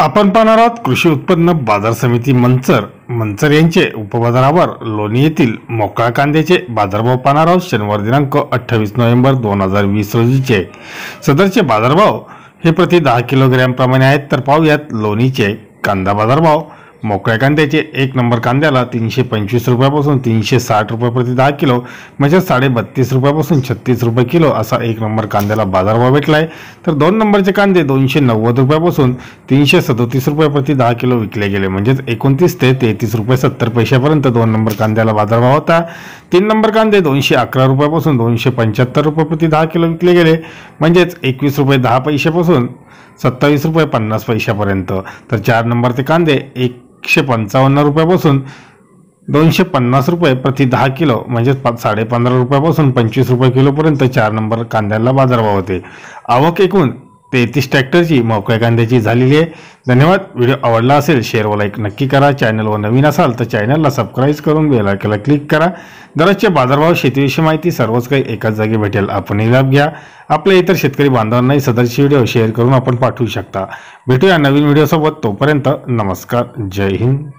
आपण पाहणार आहोत कृषी उत्पन्न बाजार समिती मंचर मंचर यांचे उपबाजारावर लोणी येथील मोकळा कांद्याचे बाजारभाव पाहणार आहोत शनिवार दिनांक अठ्ठावीस नोव्हेंबर दोन हजार वीस रोजीचे सदरचे बाजारभाव हे प्रति दहा किलोग्रॅमप्रमाणे आहेत तर पाहूयात लोणीचे कांदा बाजारभाव मोकळ्या कांद्याचे एक नंबर कांद्याला तीनशे पंचवीस रुपयापासून तीनशे साठ रुपये प्रति दहा किलो म्हणजे साडेबत्तीस रुपयापासून छत्तीस रुपये किलो असा एक नंबर कांद्याला बाजारभाव भेटला आहे तर दोन नंबरचे कांदे दोनशे नव्वद रुपयापासून तीनशे सदोतीस रुपये प्रति दहा किलो विकले गेले म्हणजेच एकोणतीस ते तेहतीस रुपये सत्तर पैशापर्यंत दोन नंबर कांद्याला बाजारभाव होता तीन नंबर कांदे दोनशे अकरा रुपयापासून दोनशे पंच्याहत्तर रुपये प्रति दहा किलो विकले गेले म्हणजेच एकवीस रुपये दहा पैशापासून सत्तावीस रुपये पन्नास पैशापर्यंत तर चार नंबरचे कांदे एक एकशे पंचावन्न रुपयापासून दोनशे पन्नास रुपये प्रति दहा किलो म्हणजेच पाच साडेपंधरा रुपयापासून पंचवीस रुपये किलोपर्यंत चार नंबर कांद्याला बाजारभाव होते आवक एकूण तेहतीस ट्रॅक्टरची मोकळ्या कांद्याची झालेली आहे धन्यवाद व्हिडिओ आवडला असेल शेअर व लाईक नक्की करा चॅनलवर नवीन असाल तर चॅनलला सबस्क्राईब करून बेलायकेला क्लिक करा दररोजचे बाजारभाव शेतीविषयी माहिती सर्वच काही एकाच जागी भेटेल आपणही लाभ घ्या आपल्या इतर शेतकरी बांधवांनाही सदरची व्हिडिओ शेअर करून आपण पाठवू शकता भेटूया नवीन व्हिडिओसोबत तोपर्यंत नमस्कार जय हिंद